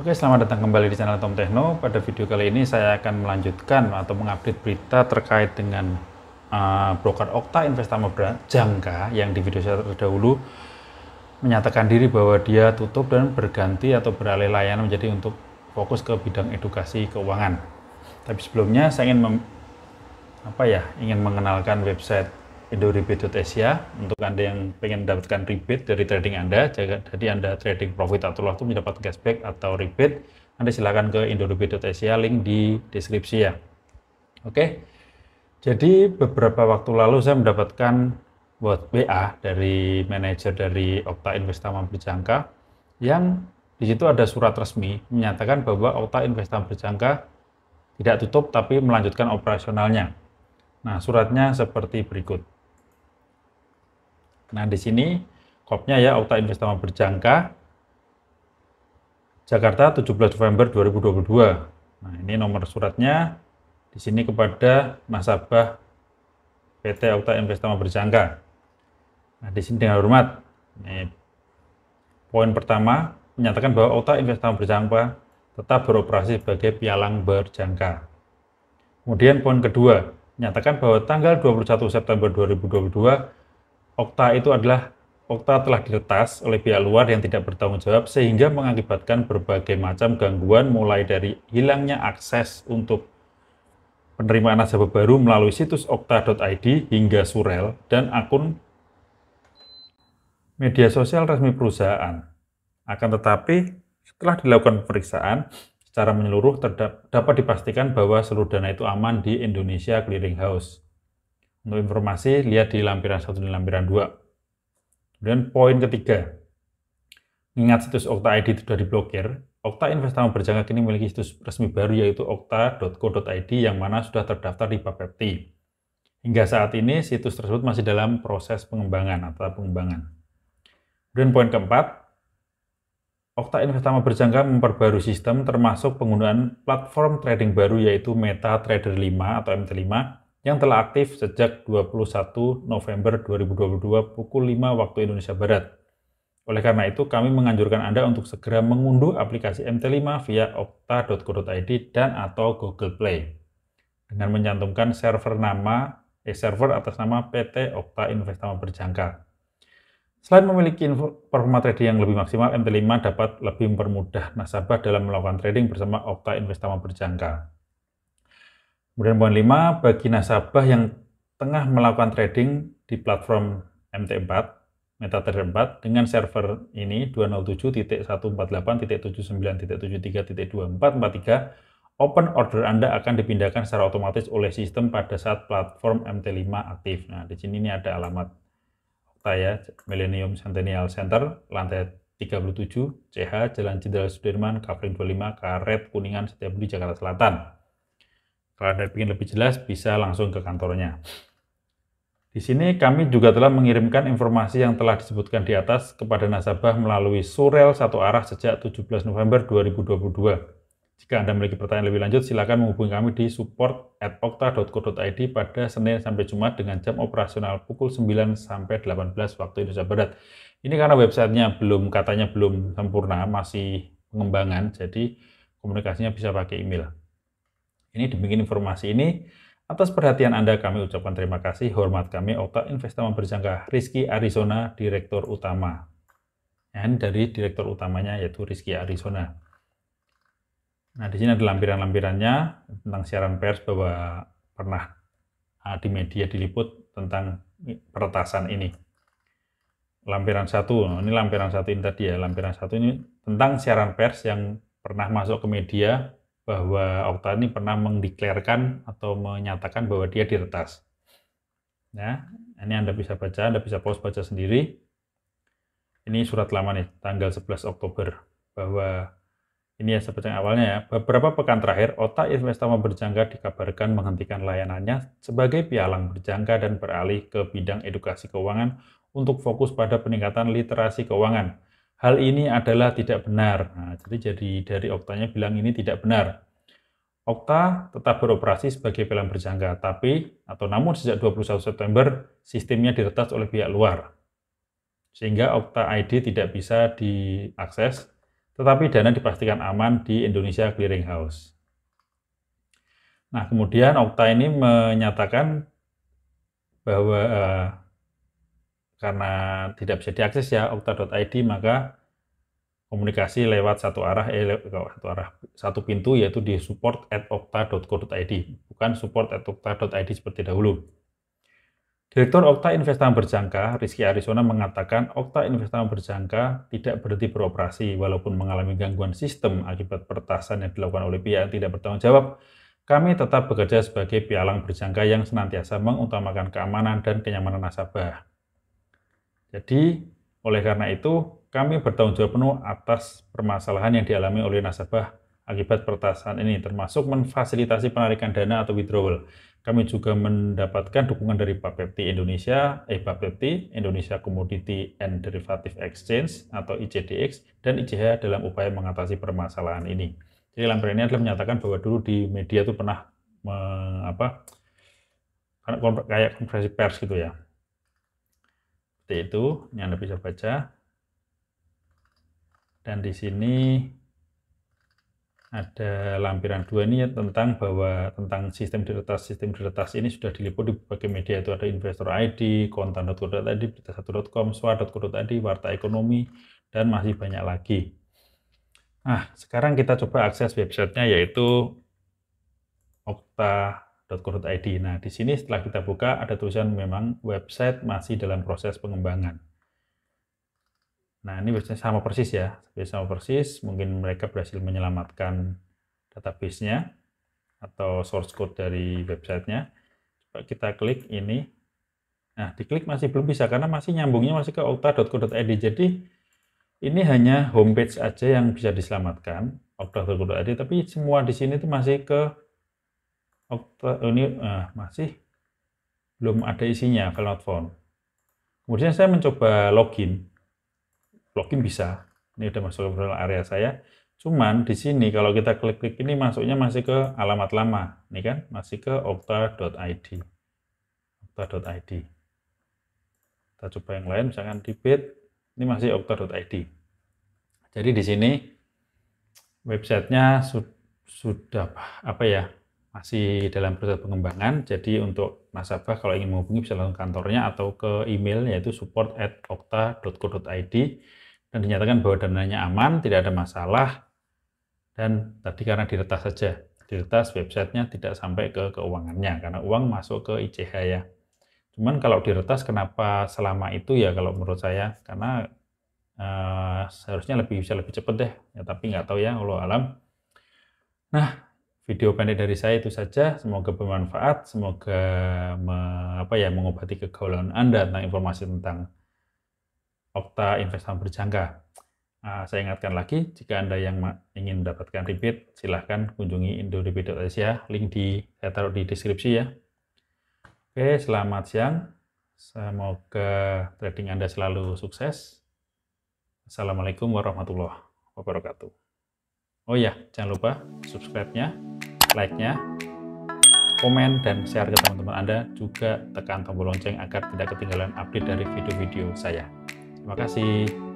Oke, selamat datang kembali di channel Tom Techno. Pada video kali ini saya akan melanjutkan atau mengupdate berita terkait dengan uh, broker Okta Investama Jangka yang di video saya terdahulu menyatakan diri bahwa dia tutup dan berganti atau beralih layanan menjadi untuk fokus ke bidang edukasi keuangan. Tapi sebelumnya saya ingin apa ya, ingin mengenalkan website Indo untuk Anda yang pengen mendapatkan rebate dari trading Anda, jadi Anda trading profit atau loss itu mendapat cashback atau rebate, Anda silakan ke Indo link di deskripsi ya. Oke. Jadi beberapa waktu lalu saya mendapatkan buat WA dari manajer dari Okta Investama Berjangka yang di situ ada surat resmi menyatakan bahwa Okta Investama Berjangka tidak tutup tapi melanjutkan operasionalnya. Nah, suratnya seperti berikut. Nah, di sini kopnya ya Auta Investama Berjangka Jakarta 17 November 2022. Nah, ini nomor suratnya di sini kepada nasabah PT Auta Investama Berjangka. Nah, di sini dengan hormat. Ini poin pertama menyatakan bahwa Auta Investama Berjangka tetap beroperasi sebagai pialang berjangka. Kemudian poin kedua, menyatakan bahwa tanggal 21 September 2022 okta itu adalah okta telah diretas oleh pihak luar yang tidak bertanggung jawab sehingga mengakibatkan berbagai macam gangguan mulai dari hilangnya akses untuk penerimaan nasabah baru melalui situs okta.id hingga surel dan akun media sosial resmi perusahaan. Akan tetapi, setelah dilakukan pemeriksaan, secara menyeluruh terdapat, dapat dipastikan bahwa seluruh dana itu aman di Indonesia Clearing House. Untuk informasi, lihat di lampiran 1 dan lampiran 2. Kemudian poin ketiga, ingat situs Okta ID sudah diblokir, Okta Investama Berjangka kini memiliki situs resmi baru yaitu okta.co.id yang mana sudah terdaftar di Bapepti. Hingga saat ini, situs tersebut masih dalam proses pengembangan atau pengembangan. Kemudian poin keempat, Okta Investama Berjangka memperbarui sistem termasuk penggunaan platform trading baru yaitu MetaTrader 5 atau MT5 yang telah aktif sejak 21 November 2022 pukul 5 waktu Indonesia Barat. Oleh karena itu, kami menganjurkan Anda untuk segera mengunduh aplikasi MT5 via okta.co.id dan atau Google Play dengan mencantumkan server nama eh, server atas nama PT Okta Investama Berjangka. Selain memiliki performa trading yang lebih maksimal, MT5 dapat lebih mempermudah nasabah dalam melakukan trading bersama Okta Investama Berjangka. Kemudian poin 5, bagi nasabah yang tengah melakukan trading di platform MT4, MetaTrader 4 dengan server ini 207.148.79.73.2443 open order Anda akan dipindahkan secara otomatis oleh sistem pada saat platform MT5 aktif. Nah, di sini ini ada alamat Okta ya, Millennium Centennial Center, lantai 37, CH, Jalan Jenderal Sudirman, Kavling 25, Karet, Kuningan, Setiabudi, Jakarta Selatan. Kalau Anda ingin lebih jelas, bisa langsung ke kantornya. Di sini kami juga telah mengirimkan informasi yang telah disebutkan di atas kepada nasabah melalui surel satu arah sejak 17 November 2022. Jika Anda memiliki pertanyaan lebih lanjut, silakan menghubungi kami di support at okta.co.id pada Senin sampai Jumat dengan jam operasional pukul 9 sampai 18 waktu Indonesia Barat. Ini karena websitenya belum, katanya belum sempurna, masih pengembangan, jadi komunikasinya bisa pakai email. Ini demikian informasi ini. Atas perhatian Anda kami ucapkan terima kasih. Hormat kami Okta Investama Berjangka Rizky Arizona, Direktur Utama. Dan dari Direktur Utamanya yaitu Rizky Arizona. Nah, di sini ada lampiran-lampirannya tentang siaran pers bahwa pernah ah, di media diliput tentang peretasan ini. Lampiran satu, nah, ini lampiran satu ini tadi ya, lampiran satu ini tentang siaran pers yang pernah masuk ke media bahwa Okta ini pernah mendeklarkan atau menyatakan bahwa dia diretas. Ya, ini Anda bisa baca, Anda bisa pause baca sendiri. Ini surat lama nih, tanggal 11 Oktober, bahwa ini ya seperti awalnya ya, beberapa pekan terakhir otak Investama Berjangka dikabarkan menghentikan layanannya sebagai pialang berjangka dan beralih ke bidang edukasi keuangan untuk fokus pada peningkatan literasi keuangan hal ini adalah tidak benar. Nah, jadi jadi dari Oktanya bilang ini tidak benar. Okta tetap beroperasi sebagai film berjangka, tapi atau namun sejak 21 September sistemnya diretas oleh pihak luar. Sehingga Okta ID tidak bisa diakses, tetapi dana dipastikan aman di Indonesia Clearing House. Nah, kemudian Okta ini menyatakan bahwa uh, karena tidak bisa diakses ya okta.id maka komunikasi lewat satu arah eh lewat satu arah satu pintu yaitu di support at okta.co.id bukan support at okta.id seperti dahulu. Direktur Okta Investama Berjangka, Rizky Arizona mengatakan Okta Investama Berjangka tidak berhenti beroperasi walaupun mengalami gangguan sistem akibat pertasan yang dilakukan oleh pihak yang tidak bertanggung jawab. Kami tetap bekerja sebagai pialang berjangka yang senantiasa mengutamakan keamanan dan kenyamanan nasabah. Jadi, oleh karena itu, kami bertanggung jawab penuh atas permasalahan yang dialami oleh nasabah akibat pertasan ini, termasuk memfasilitasi penarikan dana atau withdrawal. Kami juga mendapatkan dukungan dari Bapepti Indonesia, eh Bapepti Indonesia Commodity and Derivative Exchange atau ICDX dan ICH dalam upaya mengatasi permasalahan ini. Jadi Lampre ini adalah menyatakan bahwa dulu di media itu pernah me, apa kayak konferensi pers gitu ya seperti itu ini Anda bisa baca dan di sini ada lampiran dua ini ya, tentang bahwa tentang sistem diretas sistem diretas ini sudah diliput di berbagai media itu ada investor ID, kontan.co.id, berita1.com, swa.co.id, warta ekonomi dan masih banyak lagi. Nah, sekarang kita coba akses websitenya yaitu Okta .co.id. Nah, di sini setelah kita buka ada tulisan memang website masih dalam proses pengembangan. Nah, ini biasanya sama persis ya. Biasanya sama persis, mungkin mereka berhasil menyelamatkan database-nya atau source code dari websitenya. Coba kita klik ini. Nah, diklik masih belum bisa karena masih nyambungnya masih ke okta.co.id. Jadi, ini hanya homepage aja yang bisa diselamatkan, okta.co.id, tapi semua di sini itu masih ke Okta, oh, ini eh, masih belum ada isinya ke not found. Kemudian saya mencoba login. Login bisa. Ini udah masuk ke area saya. Cuman di sini kalau kita klik-klik ini masuknya masih ke alamat lama. Ini kan masih ke okta.id. okta.id. Kita coba yang lain misalkan di bit ini masih okta.id. Jadi di sini websitenya sudah apa ya? masih dalam proses pengembangan. Jadi untuk nasabah kalau ingin menghubungi bisa langsung kantornya atau ke email yaitu support at okta.co.id dan dinyatakan bahwa dananya aman, tidak ada masalah dan tadi karena diretas saja. Diretas websitenya tidak sampai ke keuangannya karena uang masuk ke ICH ya. Cuman kalau diretas kenapa selama itu ya kalau menurut saya karena eh, seharusnya lebih bisa lebih cepat deh ya tapi nggak tahu ya Allah alam. Nah video pendek dari saya itu saja. Semoga bermanfaat, semoga me, apa ya mengobati kegaulan Anda tentang informasi tentang Okta Investasi Berjangka. Uh, saya ingatkan lagi, jika Anda yang ingin mendapatkan repeat, silahkan kunjungi indorebate.asia. Link di saya taruh di deskripsi ya. Oke, selamat siang. Semoga trading Anda selalu sukses. Assalamualaikum warahmatullahi wabarakatuh. Oh ya, jangan lupa subscribe-nya like-nya, komen, dan share ke teman-teman Anda. Juga tekan tombol lonceng agar tidak ketinggalan update dari video-video saya. Terima kasih.